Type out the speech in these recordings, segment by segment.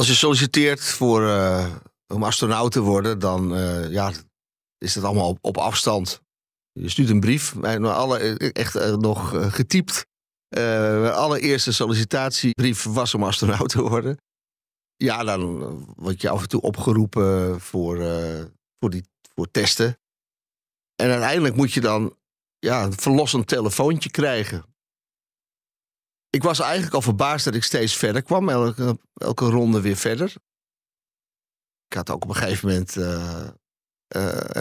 als je solliciteert voor, eh, om astronaut te worden, dan eh, ja, is dat allemaal op, op, afstand. Je stuurt een brief, nou, alle, eh, echt nog getypt. mijn allereerste sollicitatiebrief was om astronaut te worden. Ja, dan word je af en toe opgeroepen voor, voor, die, voor testen. En uiteindelijk moet je dan ja, een verlossend telefoontje krijgen ik was eigenlijk al verbaasd dat ik steeds verder kwam. Elke, elke ronde weer verder. Ik had ook op een gegeven moment uh,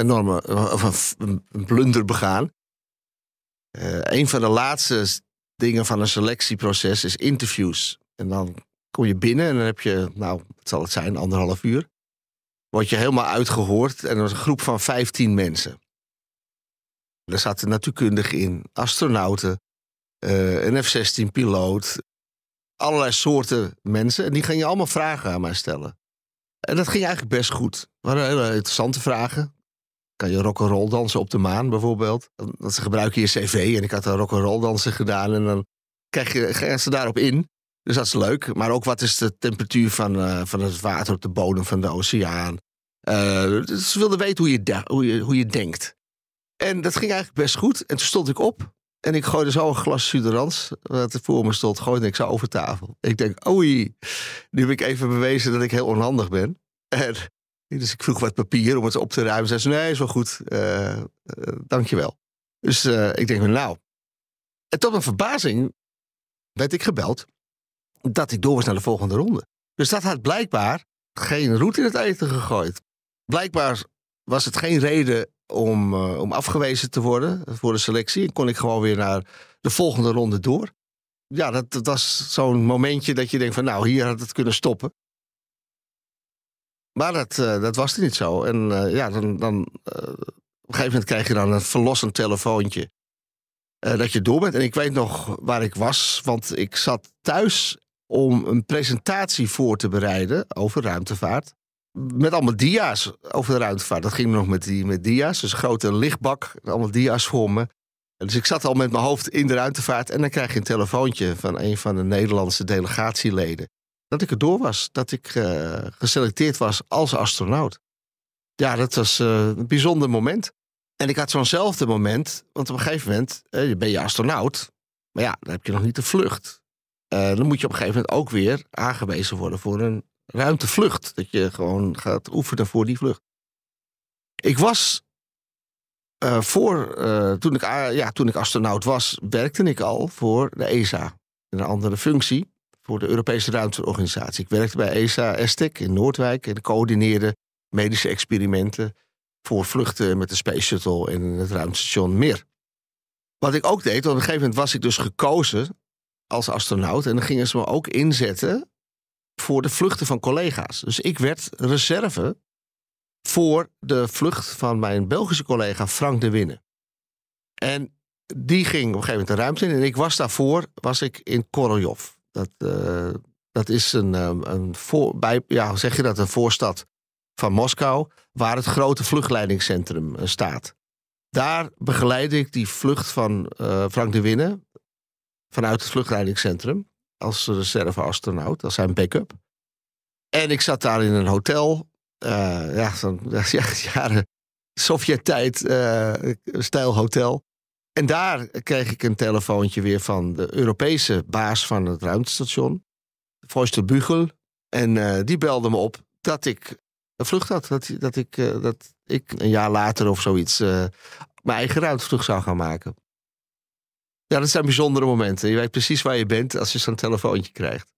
enorme, of een, blunder begaan. Uh, een van de laatste dingen van een selectieproces is interviews. En dan kom je binnen en dan heb je, nou, het zal het zijn, anderhalf uur. Word je helemaal uitgehoord en er was een groep van vijftien mensen. Daar zaten natuurkundigen in, astronauten, eh, een F-16-piloot. Allerlei soorten mensen. En die gingen allemaal vragen aan mij stellen. En dat ging eigenlijk best goed. waren hele interessante vragen. Kan je roll dansen op de maan bijvoorbeeld? Dat ze gebruiken je cv en ik had een rock'n'roll dansen gedaan. En dan krijg je, gaan ze daarop in. Dus dat is leuk. Maar ook wat is de temperatuur van, eh, van het water op de bodem van de oceaan? Eh, dus ze wilden weten hoe je, hoe, je, hoe je denkt. En dat ging eigenlijk best goed. En toen stond ik op en ik gooide dus zo een glas suderans, wat voor me stond, gooide ik zo over tafel. Ik denk, oei, nu heb ik even bewezen dat ik heel onhandig ben. En, dus ik vroeg wat papier om het op te ruimen. Zei ze, nee, is wel goed, uh, eh, uh, eh, dankjewel. Dus eh, ik denk, nou. En tot mijn verbazing werd ik gebeld dat ik door was naar de volgende ronde. Dus dat had blijkbaar geen roet in het eten gegooid. Blijkbaar was het geen reden om, eh, om afgewezen te worden voor de selectie. En kon ik gewoon weer naar de volgende ronde door. Ja, dat, dat was zo'n momentje dat je denkt van nou, hier had het kunnen stoppen. Maar dat, uh, dat was niet zo. En eh, ja, dan, dan op een gegeven moment krijg je dan een verlossend telefoontje. dat je door bent. En ik weet nog waar ik was, want ik zat thuis om een presentatie voor te bereiden over ruimtevaart met allemaal dia's over de ruimtevaart. Dat ging nog met, die, met dia's. Dus een grote lichtbak, allemaal dia's voor me. Dus ik zat al met mijn hoofd in de ruimtevaart. En dan krijg je een telefoontje van een van de Nederlandse delegatieleden. Dat ik er door was. Dat ik eh, geselecteerd was als astronaut. Ja, dat was eh, een bijzonder moment. En ik had zo'nzelfde moment. Want op een gegeven moment eh, ben je astronaut. Maar ja, dan heb je nog niet de vlucht. dan moet je op een gegeven moment ook weer aangewezen worden voor een ruimtevlucht Dat je gewoon gaat oefenen voor die vlucht. Ik was eh, voor, eh, toen, ik, ja, toen ik astronaut was, werkte ik al voor de ESA. In een andere functie, voor de Europese Ruimteorganisatie. Ik werkte bij ESA ESTEC in Noordwijk en coördineerde medische experimenten voor vluchten met de Space Shuttle en het ruimtestation Mir. Wat ik ook deed, op een gegeven moment was ik dus gekozen als astronaut. En dan gingen ze me ook inzetten voor de vluchten van collega's. Dus ik werd reserve voor de vlucht van mijn Belgische collega Frank de Winne. En die ging op een gegeven moment de ruimte in. En ik was daarvoor was ik in Koroljov. Dat, eh, dat is een, eh, een voor, bij, ja, zeg je dat, een voorstad van Moskou, waar het grote vluchtleidingscentrum eh, staat. Daar begeleidde ik die vlucht van Frank de Winne vanuit het vluchtleidingscentrum als reserve astronaut, als zijn backup. En ik zat daar in een hotel. Eh, ja, zo'n ja, jaren Sovjet-tijd, uh, stijl hotel. En daar kreeg ik een telefoontje weer van de Europese baas van het ruimtestation, Voister Bugel. En eh, die belde me op dat ik een vlucht had. Dat, dat, ik, dat ik een jaar later of zoiets mijn eigen ruimtevlucht zou gaan maken. Ja, dat zijn bijzondere momenten. Je weet precies waar je bent als je zo'n telefoontje krijgt.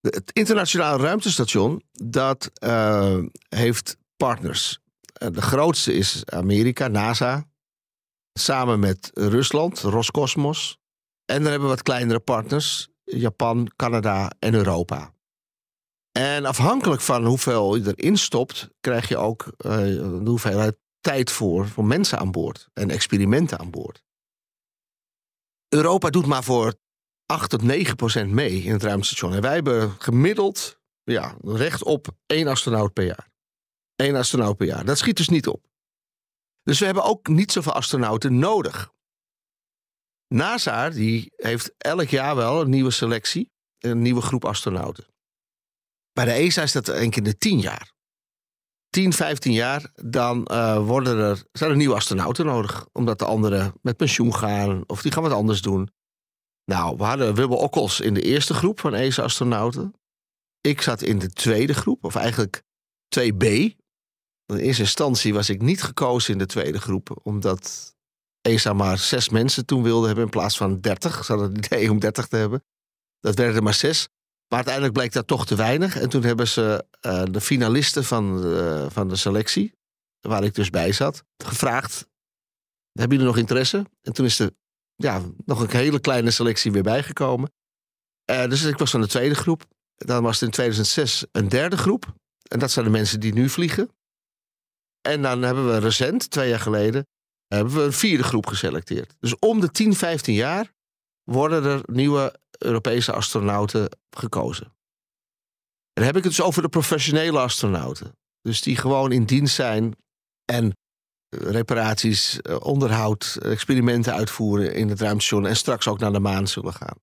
Het internationale ruimtestation, dat eh, heeft partners. Eh, de grootste is Amerika, NASA. Samen met Rusland, Roscosmos. En dan hebben we wat kleinere partners. Japan, Canada en Europa. En afhankelijk van hoeveel je erin stopt, krijg je ook uh, de hoeveelheid tijd voor, voor mensen aan boord en experimenten aan boord. Europa doet maar voor 8 tot 9 procent mee in het ruimtestation. En wij hebben gemiddeld ja, recht op één astronaut per jaar. Eén astronaut per jaar. Dat schiet dus niet op. Dus we hebben ook niet zoveel astronauten nodig. NASA die heeft elk jaar wel een nieuwe selectie, een nieuwe groep astronauten. Bij de ESA is dat één keer in de tien jaar. 10, 15 jaar, dan eh, worden er, zijn er nieuwe astronauten nodig. Omdat de anderen met pensioen gaan of die gaan wat anders doen. Nou, we hadden Wubbe Okkels in de eerste groep van ESA-astronauten. Ik zat in de tweede groep, of eigenlijk 2B. In eerste instantie was ik niet gekozen in de tweede groep, omdat ESA maar zes mensen toen wilde hebben in plaats van 30. Ze hadden het idee om 30 te hebben. Dat werden er maar zes. Maar uiteindelijk bleek dat toch te weinig. En toen hebben ze eh, de finalisten van, eh, van de selectie, waar ik dus bij zat, gevraagd: Hebben jullie nog interesse? En toen is er ja, nog een hele kleine selectie weer bijgekomen. Eh, dus ik was van de tweede groep. Dan was er in 2006 een derde groep. En dat zijn de mensen die nu vliegen. En dan hebben we recent, twee jaar geleden, hebben we een vierde groep geselecteerd. Dus om de 10, 15 jaar worden er nieuwe Europese astronauten gekozen. En dan heb ik het dus over de professionele astronauten. Dus die gewoon in dienst zijn en eh, reparaties, eh, onderhoud, experimenten uitvoeren in het ruimtestation en straks ook naar de maan zullen gaan.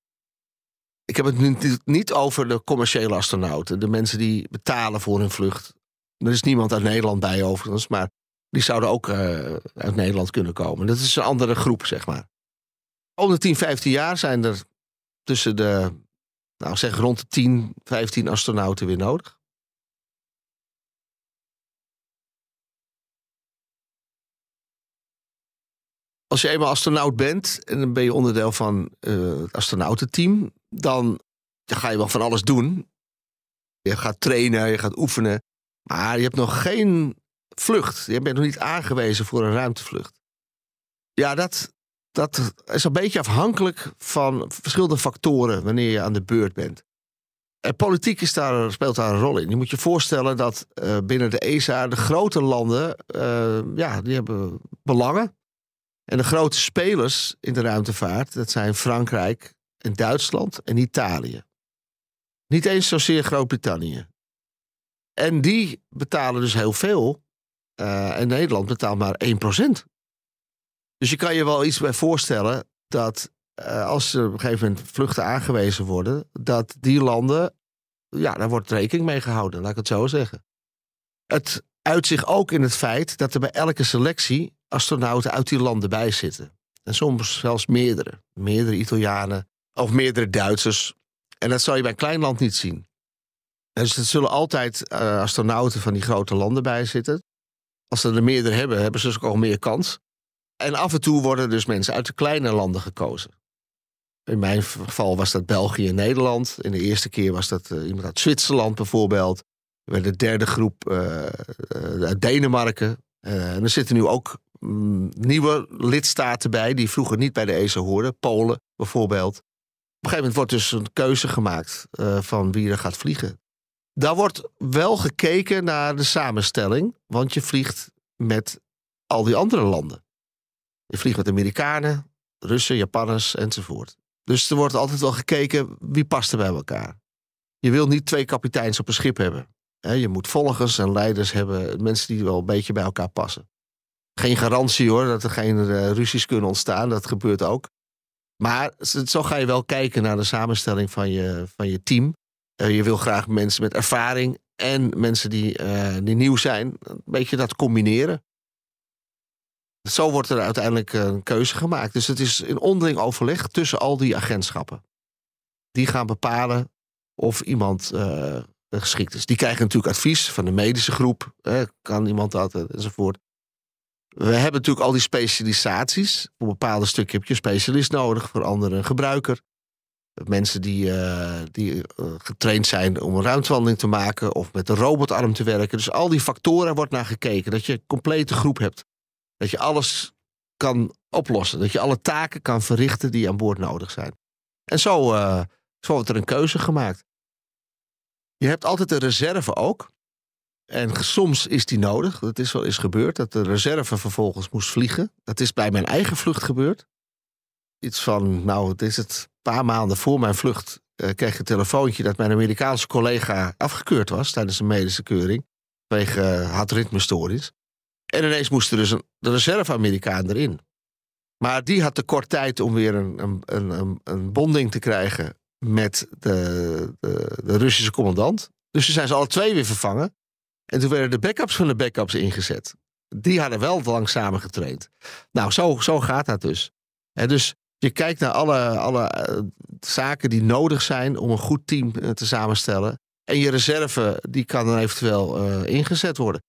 Ik heb het niet over de commerciële astronauten, de mensen die betalen voor hun vlucht. Er is niemand uit Nederland bij overigens, maar die zouden ook eh, uit Nederland kunnen komen. Dat is een andere groep, zeg maar. Om de 10, 15 jaar zijn er tussen de, nou zeg rond de 10, 15 astronauten weer nodig. Als je eenmaal astronaut bent en dan ben je onderdeel van het eh, astronautenteam, dan ga je wel van alles doen. Je gaat trainen, je gaat oefenen, maar je hebt nog geen vlucht. Je bent nog niet aangewezen voor een ruimtevlucht. Ja, dat, dat is een beetje afhankelijk van verschillende factoren wanneer je aan de beurt bent. En eh, politiek is daar, speelt daar een rol in. Je moet je voorstellen dat eh, binnen de ESA de grote landen, eh, ja, die hebben belangen. En de grote spelers in de ruimtevaart, dat zijn Frankrijk en Duitsland en Italië. Niet eens zozeer Groot-Brittannië. En die betalen dus heel veel. en Nederland betaalt maar 1% dus je kan je wel iets bij voorstellen dat eh, als er op een gegeven moment vluchten aangewezen worden, dat die landen, ja, daar wordt rekening mee gehouden, laat ik het zo zeggen. Het uit zich ook in het feit dat er bij elke selectie astronauten uit die landen bij zitten. En soms zelfs meerdere. Meerdere Italianen of meerdere Duitsers. En dat zal je bij een klein land niet zien. Dus er zullen altijd eh, astronauten van die grote landen bij zitten. Als ze er meerdere hebben, hebben ze dus ook al meer kans en af en toe worden dus mensen uit de kleine landen gekozen. In mijn geval was dat België en Nederland. In de eerste keer was dat eh, iemand uit Zwitserland bijvoorbeeld. Bij de derde groep eh, eh, uit Denemarken. er zitten nu ook mm, nieuwe lidstaten bij die vroeger niet bij de ESA hoorden. Polen bijvoorbeeld. Op een gegeven moment wordt dus een keuze gemaakt van wie er gaat vliegen. Daar wordt wel gekeken naar de samenstelling, want je vliegt met al die andere landen. Je vliegt met Amerikanen, Russen, Japanners enzovoort. Dus er wordt altijd wel gekeken wie past er bij elkaar. Je wil niet twee kapiteins op een schip hebben. Je moet volgers en leiders hebben, mensen die wel een beetje bij elkaar passen. Geen garantie hoor dat er geen eh, ruzies kunnen ontstaan, dat gebeurt ook. Maar zo ga je wel kijken naar de samenstelling van je, van je team. Eh, je wil graag mensen met ervaring en mensen die, eh, die nieuw zijn, een beetje dat combineren. Zo wordt er uiteindelijk eh, een keuze gemaakt. Dus het is een onderling overleg tussen al die agentschappen. Die gaan bepalen of iemand eh, geschikt is. Die krijgen natuurlijk advies van de medische groep. kan iemand dat eh, enzovoort. We hebben natuurlijk al die specialisaties. Voor bepaalde stukken heb je specialist nodig, voor andere een gebruiker. Mensen die, die getraind zijn om een ruimtewandeling te maken of met een robotarm te werken. Dus al die factoren wordt naar gekeken, dat je een complete groep hebt. Dat je alles kan oplossen. Dat je alle taken kan verrichten die aan boord nodig zijn. En zo, eh, zo wordt er een keuze gemaakt. Je hebt altijd een reserve ook. En soms is die nodig. Dat is wel eens gebeurd. Dat de reserve vervolgens moest vliegen. Dat is bij mijn eigen vlucht gebeurd. Iets van, nou, het is het een paar maanden voor mijn vlucht. Eh, kreeg ik een telefoontje dat mijn Amerikaanse collega afgekeurd was tijdens een medische keuring. tegen uh, eh, hartritmestoornis. En ineens moest er dus een, reserve-Amerikaan erin. Maar die had te kort tijd om weer een, een, een, een bonding te krijgen met de, de, de Russische commandant. Dus toen zijn ze alle twee weer vervangen. En toen werden de backups van de backups ingezet. Die hadden wel lang samen getraind. Nou, zo, zo gaat dat dus. dus je kijkt naar alle, alle eh, zaken die nodig zijn om een goed team eh, te samenstellen. En je reserve die kan dan eventueel eh, ingezet worden.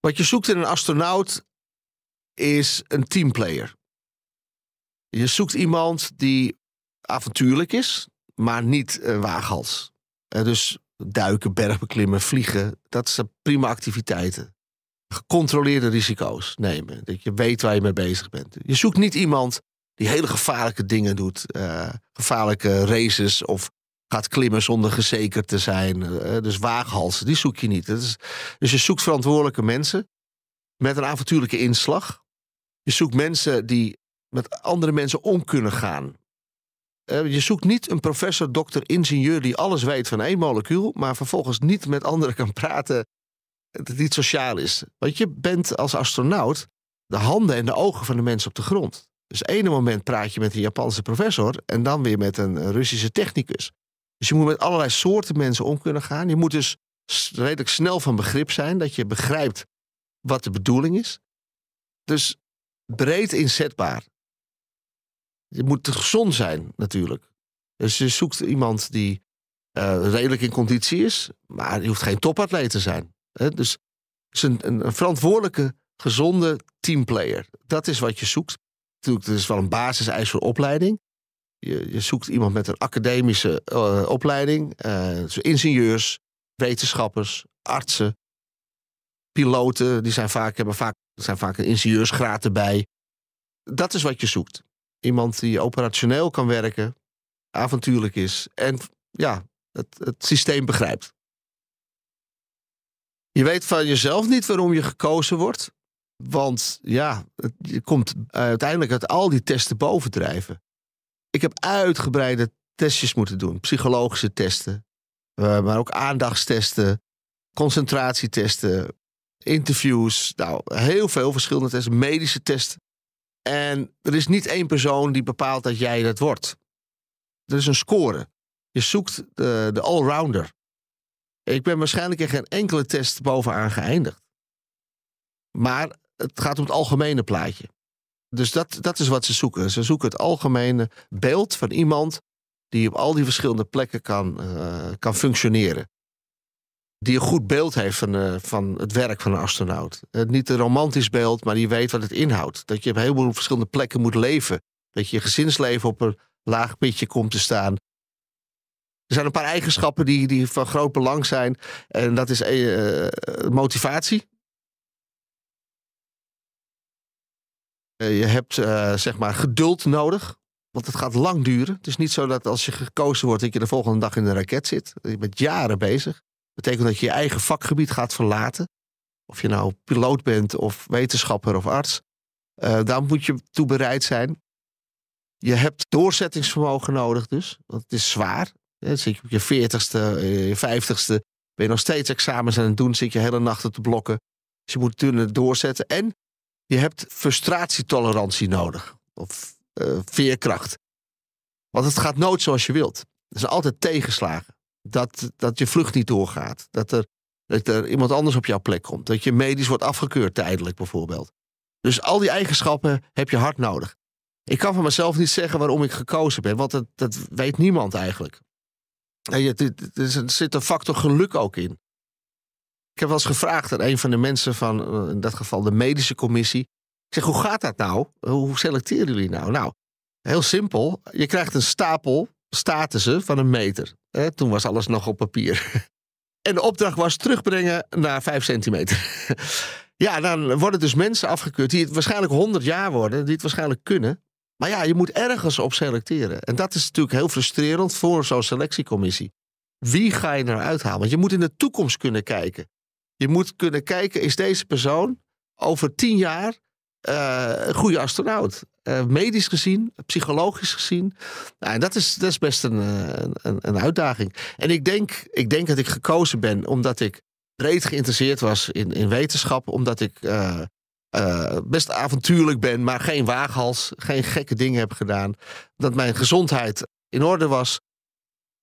Wat je zoekt in een astronaut is een teamplayer. Je zoekt iemand die avontuurlijk is, maar niet een waaghals. Eh, dus duiken, bergbeklimmen, vliegen, dat zijn prima activiteiten. Gecontroleerde risico's nemen, dat je weet waar je mee bezig bent. Je zoekt niet iemand die hele gevaarlijke dingen doet, eh, gevaarlijke races of gaat klimmen zonder gezekerd te zijn. Eh, dus waaghalsen, die zoek je niet. Is, dus je zoekt verantwoordelijke mensen met een avontuurlijke inslag. Je zoekt mensen die met andere mensen om kunnen gaan. Eh, je zoekt niet een professor, dokter, ingenieur die alles weet van één molecuul, maar vervolgens niet met anderen kan praten, dat het niet sociaal is. Want je bent als astronaut de handen en de ogen van de mensen op de grond. Dus ene moment praat je met een Japanse professor en dan weer met een Russische technicus. Dus je moet met allerlei soorten mensen om kunnen gaan. Je moet dus redelijk snel van begrip zijn, dat je begrijpt wat de bedoeling is. Dus breed inzetbaar. Je moet gezond zijn, natuurlijk. Dus je zoekt iemand die eh, redelijk in conditie is, maar die hoeft geen topatleet te zijn. Dus een, een, verantwoordelijke, gezonde teamplayer. Dat is wat je zoekt. Natuurlijk, dat is wel een basiseis voor opleiding. Je, je zoekt iemand met een academische eh, opleiding. Eh, dus ingenieurs, wetenschappers, artsen, piloten. Die zijn vaak, hebben vaak, zijn vaak een ingenieursgraad erbij. Dat is wat je zoekt. Iemand die operationeel kan werken, avontuurlijk is en ja, het, het systeem begrijpt. Je weet van jezelf niet waarom je gekozen wordt. Want ja, je komt uiteindelijk uit al die testen bovendrijven ik heb uitgebreide testjes moeten doen. Psychologische testen. Eh, maar ook aandachtstesten. Concentratietesten. Interviews. Nou, heel veel verschillende testen. Medische testen. En er is niet één persoon die bepaalt dat jij dat wordt. Er is een score. Je zoekt de, de allrounder. Ik ben waarschijnlijk in geen enkele test bovenaan geëindigd. Maar het gaat om het algemene plaatje. Dus dat, dat is wat ze zoeken. Ze zoeken het algemene beeld van iemand die op al die verschillende plekken kan, eh, kan functioneren. Die een goed beeld heeft van, eh, van het werk van een astronaut. Eh, niet een romantisch beeld, maar die weet wat het inhoudt. Dat je op heel veel verschillende plekken moet leven. Dat je gezinsleven op een laag pitje komt te staan. Er zijn een paar eigenschappen die, die van groot belang zijn. En dat is motivatie. Eh, je hebt eh, zeg maar geduld nodig. Want het gaat lang duren. Het is niet zo dat als je gekozen wordt dat je de volgende dag in de raket zit. Je bent jaren bezig. Dat betekent dat je je eigen vakgebied gaat verlaten. Of je nou piloot bent of wetenschapper of arts. Eh, daar moet je toe bereid zijn. Je hebt doorzettingsvermogen nodig dus. Want het is zwaar. zit je op je veertigste, je vijftigste. Ben je nog steeds examens aan het doen. Zit je hele nachten te blokken. Dus je moet kunnen doorzetten. En je hebt frustratietolerantie nodig. Of eh, veerkracht. Want het gaat nooit zoals je wilt. Er zijn altijd tegenslagen. Dat, dat je vlucht niet doorgaat. Dat er, dat er iemand anders op jouw plek komt. Dat je medisch wordt afgekeurd tijdelijk bijvoorbeeld. Dus al die eigenschappen heb je hard nodig. Ik kan van mezelf niet zeggen waarom ik gekozen ben, want dat, dat weet niemand eigenlijk. En je, er zit een factor geluk ook in heb wel eens gevraagd aan een van de mensen van, eh, in dat geval de medische commissie. Ik zeg, hoe gaat dat nou? Hoe selecteren jullie nou? Nou, heel simpel. Je krijgt een stapel statussen van een meter. toen was alles nog op papier. En de opdracht was terugbrengen naar 5 centimeter. Ja, dan worden dus mensen afgekeurd die het waarschijnlijk 100 jaar worden, die het waarschijnlijk kunnen. Maar ja, je moet ergens op selecteren. En dat is natuurlijk heel frustrerend voor zo'n selectiecommissie. Wie ga je eruit nou halen? Want je moet in de toekomst kunnen kijken. Je moet kunnen kijken, is deze persoon over tien jaar eh, een goede astronaut? Eh, medisch gezien, psychologisch gezien. Nou, en dat is, dat is best eh, een, een, een uitdaging. En ik denk, ik denk dat ik gekozen ben omdat ik breed geïnteresseerd was in, in wetenschap. Omdat ik best avontuurlijk ben, maar geen waaghals, geen gekke dingen heb gedaan. Dat mijn gezondheid in orde was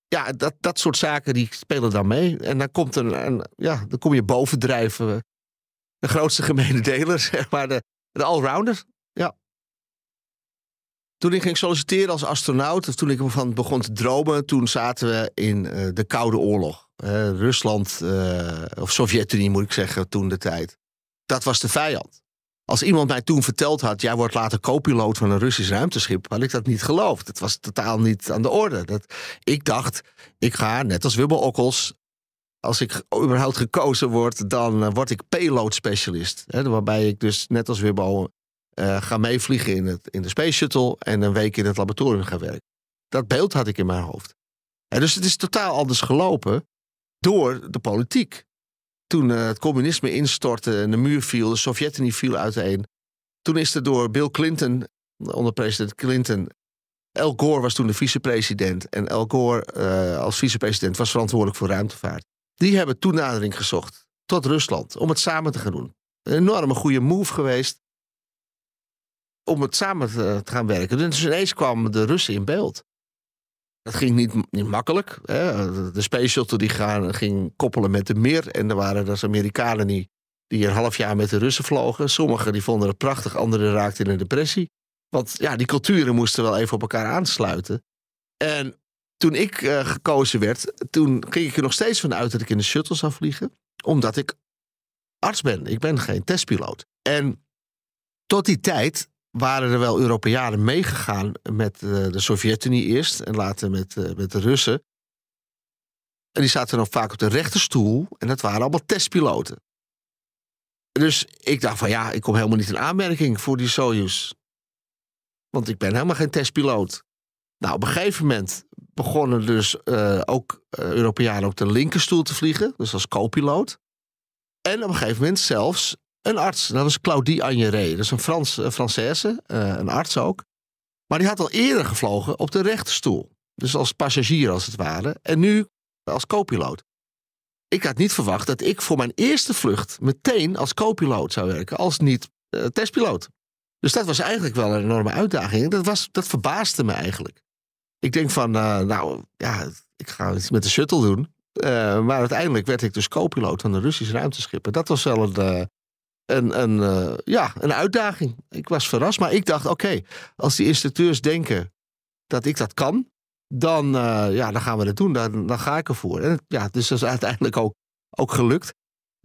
ja, dat, dat soort zaken die spelen dan mee. En dan, komt een, een ja, dan kom je bovendrijven. Eh, de grootste gemene deler, zeg maar. De, de allrounder. Ja. Toen ik ging solliciteren als astronaut, of toen ik van begon te dromen, toen zaten we in eh, de Koude Oorlog. Eh, Rusland, of Sovjet-Unie moet ik zeggen, toen de tijd. Dat was de vijand. Als iemand mij toen verteld had, jij wordt later co-piloot van een Russisch ruimteschip, had ik dat niet geloofd. Het was totaal niet aan de orde. Dat, ik dacht, ik ga, net als Wubbe Okkels, als ik überhaupt gekozen word, dan eh, word ik payload specialist. Hè, waarbij ik dus net als Wibbel eh, ga meevliegen in, het, in de Space Shuttle en een week in het laboratorium ga werken. Dat beeld had ik in mijn hoofd. En dus het is totaal anders gelopen door de politiek. Toen eh, het communisme instortte en de muur viel, de Sovjet-Unie viel uiteen. Toen is er door Bill Clinton, onder president Clinton, El Gore was toen de vicepresident. En El Gore eh, als vicepresident was verantwoordelijk voor ruimtevaart. Die hebben toenadering gezocht tot Rusland om het samen te gaan doen. Een enorme goede move geweest om het samen te, gaan werken. Dus ineens kwamen de Russen in beeld. Dat ging niet, niet makkelijk. Hè. De Space Shuttle die gaan, ging koppelen met de Mir. En er waren dus Amerikanen die, die een half jaar met de Russen vlogen. Sommigen die vonden het prachtig, anderen raakten in een depressie. Want ja, die culturen moesten wel even op elkaar aansluiten. En toen ik eh, gekozen werd, toen ging ik er nog steeds van uit dat ik in de shuttle zou vliegen. Omdat ik arts ben. Ik ben geen testpiloot. En tot die tijd waren er wel Europeanen meegegaan met eh, de Sovjet-Unie eerst en later met, eh, met de Russen. En die zaten dan vaak op de rechterstoel en dat waren allemaal testpiloten. Dus ik dacht van ja, ik kom helemaal niet in aanmerking voor die Soyuz. Want ik ben helemaal geen testpiloot. Nou, op een gegeven moment begonnen dus eh, ook Europeanen op de linkerstoel te vliegen, dus als co-piloot. En op een gegeven moment zelfs een arts, dat was Claudie Agneret. Dat is een Frans, eh, Française, eh, een arts ook. Maar die had al eerder gevlogen op de rechterstoel. Dus als passagier als het ware. En nu als co-piloot. Ik had niet verwacht dat ik voor mijn eerste vlucht meteen als co-piloot zou werken. Als niet eh, testpiloot. Dus dat was eigenlijk wel een enorme uitdaging. Dat, was, dat verbaasde me eigenlijk. Ik denk van, nou ja, ik ga iets met de shuttle doen. maar uiteindelijk werd ik dus co-piloot van de Russisch ruimteschip. dat was wel een, een, een, eh, ja, een uitdaging. Ik was verrast, maar ik dacht: oké, als die instructeurs denken dat ik dat kan, dan, eh, ja, dan gaan we dat doen. Dan, dan ga ik ervoor. En ja, dus dat is uiteindelijk ook, ook gelukt.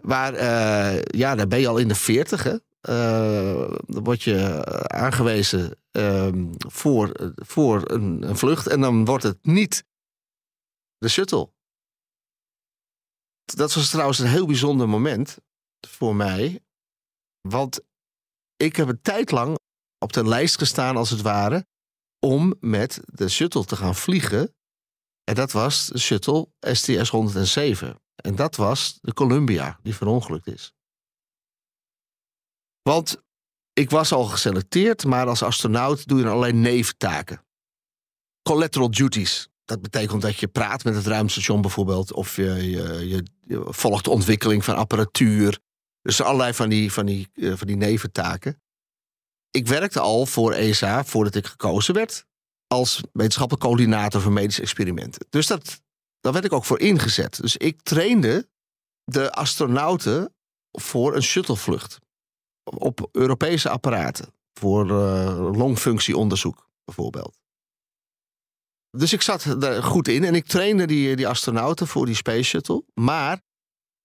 Maar eh, ja, dan ben je al in de veertig. dan word je aangewezen ehm, voor, voor een vlucht. En dan wordt het niet de shuttle. Dat was trouwens een heel bijzonder moment voor mij. Want ik heb een tijd lang op de lijst gestaan, als het ware, om met de shuttle te gaan vliegen. En dat was de shuttle STS 107. En dat was de Columbia, die verongelukt is. Want ik was al geselecteerd, maar als astronaut doe je allerlei taken. Collateral duties. Dat betekent dat je praat met het ruimstation bijvoorbeeld, of je, je, je volgt de ontwikkeling van apparatuur, dus allerlei van die, van die, eh, van die neventaken. Ik werkte al voor ESA voordat ik gekozen werd als wetenschappelijk coördinator voor medische experimenten. Dus dat, daar werd ik ook voor ingezet. Dus ik trainde de astronauten voor een shuttlevlucht op Europese apparaten voor eh, longfunctieonderzoek bijvoorbeeld. Dus ik zat daar goed in en ik trainde die, die astronauten voor die Space Shuttle. Maar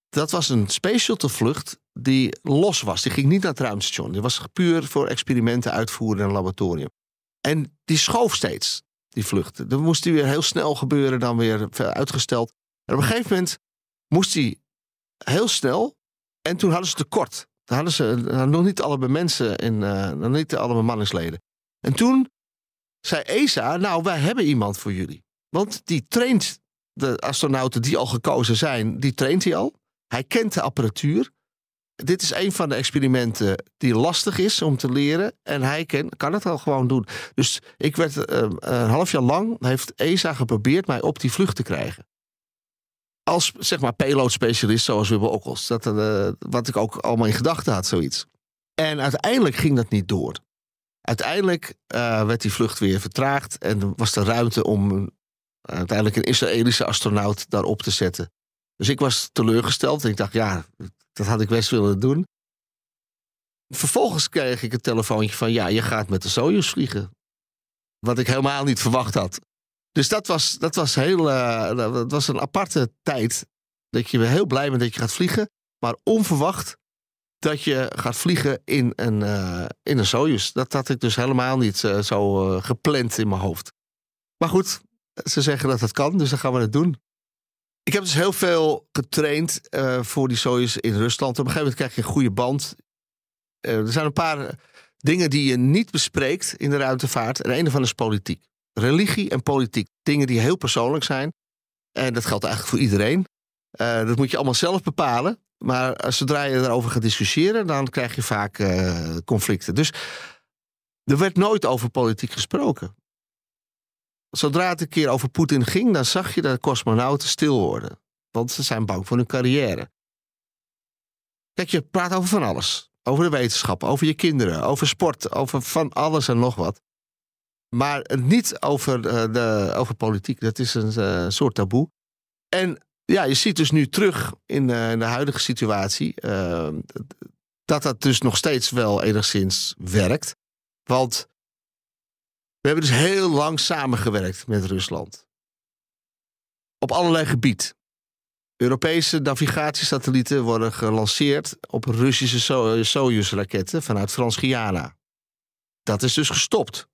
dat was een Space Shuttle vlucht die los was. Die ging niet naar het ruimstation. Die was puur voor experimenten uitvoeren in een laboratorium. En die schoof steeds, die vluchten. Dan moest die weer heel snel gebeuren, dan weer uitgesteld. En op een gegeven moment moest hij heel snel. En toen hadden ze tekort. Dan hadden ze nog niet allebei mensen in, eh, nog niet alle bemanningsleden. En toen zei ESA, nou wij hebben iemand voor jullie. Want die traint de astronauten die al gekozen zijn, die traint hij al. Hij kent de apparatuur dit is een van de experimenten die lastig is om te leren. En hij kan, kan het al gewoon doen. Dus ik werd eh, een half jaar lang, heeft ESA geprobeerd mij op die vlucht te krijgen. Als zeg maar payload specialist, zoals Wibble Okkels. Dat, eh, wat ik ook allemaal in gedachten had, zoiets. En uiteindelijk ging dat niet door. Uiteindelijk eh, werd die vlucht weer vertraagd. En was er ruimte om uiteindelijk een Israëlische astronaut daarop te zetten. Dus ik was teleurgesteld. En ik dacht, ja, dat had ik best willen doen. Vervolgens kreeg ik een telefoontje van, ja, je gaat met de Soyuz vliegen. Wat ik helemaal niet verwacht had. Dus dat was, dat was, heel, eh, dat was een aparte tijd. Dat je heel blij bent dat je gaat vliegen. Maar onverwacht dat je gaat vliegen in een, uh, in een Soyuz. Dat had ik dus helemaal niet eh, zo gepland in mijn hoofd. Maar goed, ze zeggen dat dat kan, dus dan gaan we het doen. Ik heb dus heel veel getraind eh, voor die sojus in Rusland. Op een gegeven moment krijg je een goede band. Eh, er zijn een paar eh, dingen die je niet bespreekt in de ruimtevaart. En een van is politiek. Religie en politiek. Dingen die heel persoonlijk zijn. En dat geldt eigenlijk voor iedereen. dat moet je allemaal zelf bepalen. Maar zodra je erover gaat discussiëren, dan krijg je vaak conflicten. Dus er werd nooit over politiek gesproken zodra het een keer over Poetin ging, dan zag je dat cosmonauten stil worden. Want ze zijn bang voor hun carrière. Kijk, je praat over van alles. Over de wetenschap, over je kinderen, over sport, over van alles en nog wat. Maar niet over, eh, de, over politiek. Dat is een eh, soort taboe. En ja, je ziet dus nu terug in, eh, in de huidige situatie dat dat dus nog steeds wel enigszins werkt. Want we hebben dus heel lang samengewerkt met Rusland. Op allerlei gebied. Europese navigatiesatellieten worden gelanceerd op Russische so eh, Soyuz-raketten vanuit Frans-Guyana. Dat is dus gestopt.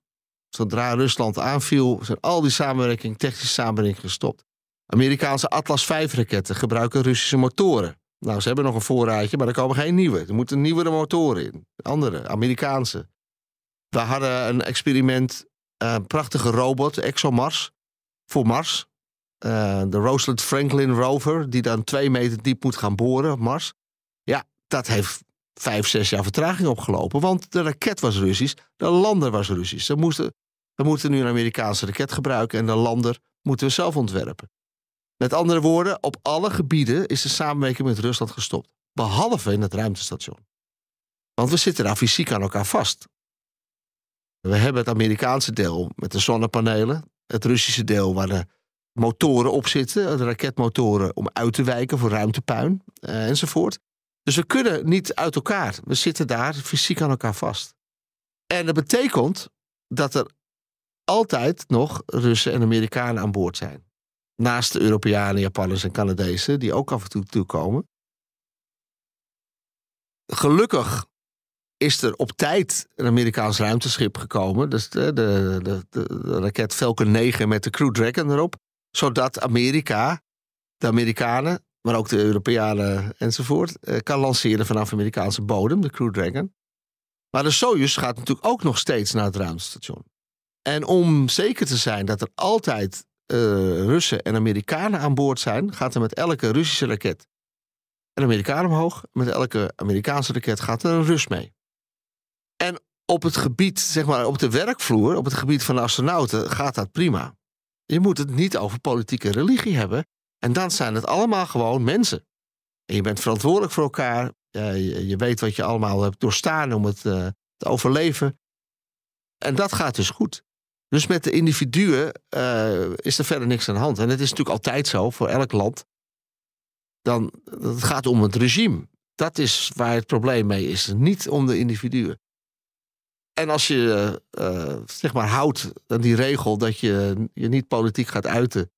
Zodra Rusland aanviel, zijn al die samenwerking, technische samenwerking gestopt. Amerikaanse Atlas V-raketten gebruiken Russische motoren. Nou, ze hebben nog een voorraadje, maar er komen geen nieuwe. Er moeten nieuwere motoren in. Andere, Amerikaanse. We hadden een experiment prachtige robot, ExoMars, voor Mars. Eh, de Rosalind Franklin rover, die dan twee meter diep moet gaan boren op Mars. Ja, dat heeft vijf, zes jaar vertraging opgelopen. Want de raket was Russisch, de lander was Russisch. Ze moesten, we moeten nu een Amerikaanse raket gebruiken en de lander moeten we zelf ontwerpen. Met andere woorden, op alle gebieden is de samenwerking met Rusland gestopt. Behalve in het ruimtestation. Want we zitten daar fysiek aan elkaar vast. We hebben het Amerikaanse deel met de zonnepanelen. Het Russische deel waar de motoren op zitten, de raketmotoren om uit te wijken voor ruimtepuin eh, enzovoort. Dus we kunnen niet uit elkaar. We zitten daar fysiek aan elkaar vast. En dat betekent dat er altijd nog Russen en Amerikanen aan boord zijn. Naast de Europeanen, Japanners en Canadezen, die ook af en toe toekomen. Gelukkig is er op tijd een Amerikaans ruimteschip gekomen. Dus de, de, de, de, raket Falcon 9 met de Crew Dragon erop. Zodat Amerika, de Amerikanen, maar ook de Europeanen enzovoort, eh, kan lanceren vanaf Amerikaanse bodem, de Crew Dragon. Maar de Soyuz gaat natuurlijk ook nog steeds naar het ruimtestation. En om zeker te zijn dat er altijd eh, Russen en Amerikanen aan boord zijn, gaat er met elke Russische raket een Amerikaan omhoog. Met elke Amerikaanse raket gaat er een Rus mee. En op het gebied, zeg maar, op de werkvloer, op het gebied van de astronauten, gaat dat prima. Je moet het niet over politieke religie hebben. En dan zijn het allemaal gewoon mensen. En je bent verantwoordelijk voor elkaar. je, weet wat je allemaal hebt doorstaan om het eh, te overleven. En dat gaat dus goed. Dus met de individuen eh, is er verder niks aan de hand. En het is natuurlijk altijd zo voor elk land. Dan, het gaat om het regime. Dat is waar het probleem mee is. Niet om de individuen. En als je eh, zeg maar houdt aan die regel dat je je niet politiek gaat uiten,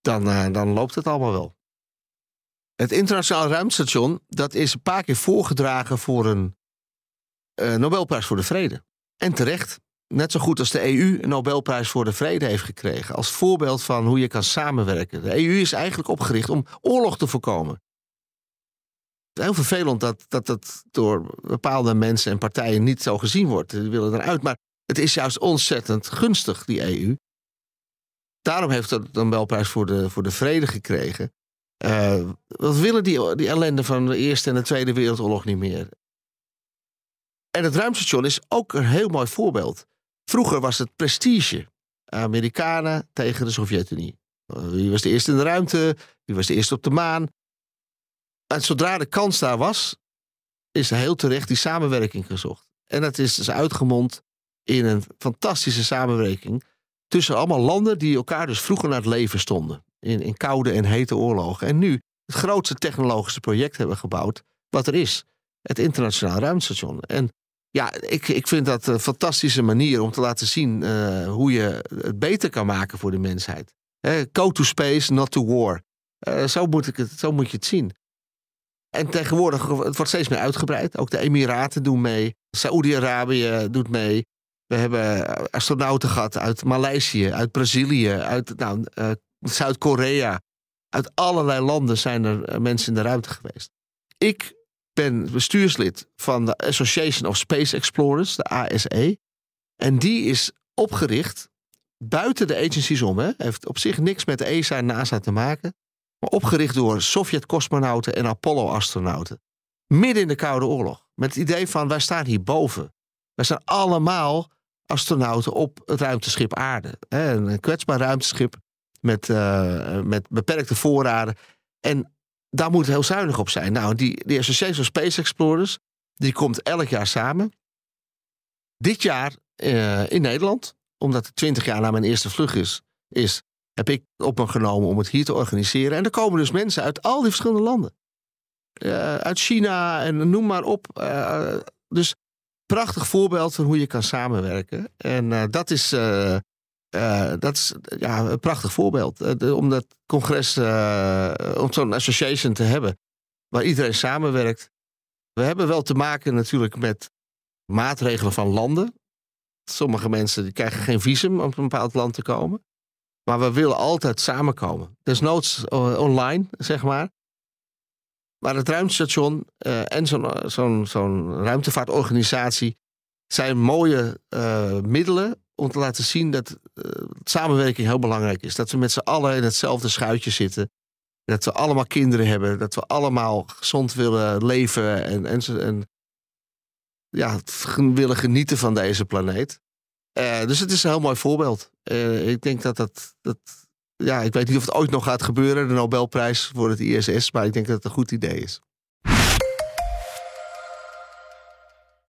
dan, eh, dan loopt het allemaal wel. Het internationaal ruimtestation, dat is een paar keer voorgedragen voor een eh, Nobelprijs voor de Vrede. En terecht, net zo goed als de EU een Nobelprijs voor de Vrede heeft gekregen, als voorbeeld van hoe je kan samenwerken. De EU is eigenlijk opgericht om oorlog te voorkomen heel vervelend dat, dat dat door bepaalde mensen en partijen niet zo gezien wordt. Die willen eruit. Maar het is juist ontzettend gunstig, die EU. Daarom heeft het een Nobelprijs voor de, voor de Vrede gekregen. Uh, wat willen die, die ellende van de Eerste en de Tweede Wereldoorlog niet meer? En het ruimstation is ook een heel mooi voorbeeld. Vroeger was het prestige. Amerikanen tegen de Sovjet-Unie. Wie was de eerste in de ruimte? Wie was de eerste op de maan? En zodra de kans daar was, is heel terecht die samenwerking gezocht. En dat is dus uitgemond in een fantastische samenwerking tussen allemaal landen die elkaar dus vroeger naar het leven stonden. In, in koude en hete oorlogen. En nu het grootste technologische project hebben gebouwd wat er is. Het internationaal ruimtestation. En ja, ik, ik vind dat een fantastische manier om te laten zien eh, hoe je het beter kan maken voor de mensheid. go to space, not to war. Eh, zo, moet ik het, zo moet je het zien. En tegenwoordig het wordt steeds meer uitgebreid. Ook de Emiraten doen mee. Saoedi-Arabië doet mee. We hebben eh, astronauten gehad uit Maleisië, uit Brazilië, uit nou, eh, Zuid-Korea. Uit allerlei landen zijn er eh, mensen in de ruimte geweest. Ik ben bestuurslid van de Association of Space Explorers, de ASE. En die is opgericht buiten de agencies om. Hè. Heeft op zich niks met ESA e en NASA te maken maar opgericht door Sovjet-cosmonauten en Apollo-astronauten. Midden in de Koude Oorlog. Met het idee van wij staan hierboven. Wij zijn allemaal astronauten op het ruimteschip Aarde. Een kwetsbaar ruimteschip met, eh, met beperkte voorraden. En daar moet heel zuinig op zijn. Nou, die, die Association Space Explorers, die komt elk jaar samen. Dit jaar eh, in Nederland, omdat het 20 jaar na mijn eerste vlucht is, is heb ik op me genomen om het hier te organiseren. En er komen dus mensen uit al die verschillende landen. Eh, uit China en noem maar op. Eh, dus prachtig voorbeeld van hoe je kan samenwerken. En eh, dat is, dat is ja, een prachtig voorbeeld. om dat congres, om zo'n association te hebben, waar iedereen samenwerkt. We hebben wel te maken natuurlijk met maatregelen van landen. Sommige mensen die krijgen geen visum om op een bepaald land te komen. Maar we willen altijd samenkomen. Desnoods eh, online, zeg maar. Maar het ruimtestation eh, en eh, zo'n ruimtevaartorganisatie zijn mooie middelen om te laten zien dat samenwerking heel belangrijk is. Dat we met z'n allen in hetzelfde schuitje zitten. Dat we allemaal kinderen hebben. Dat we allemaal gezond willen leven en, en, en ja, willen genieten van deze planeet. Eh, dus het is een heel mooi voorbeeld. Eh, ik denk dat, dat dat, Ja, ik weet niet of het ooit nog gaat gebeuren, de Nobelprijs voor het ISS. Maar ik denk dat het een goed idee is.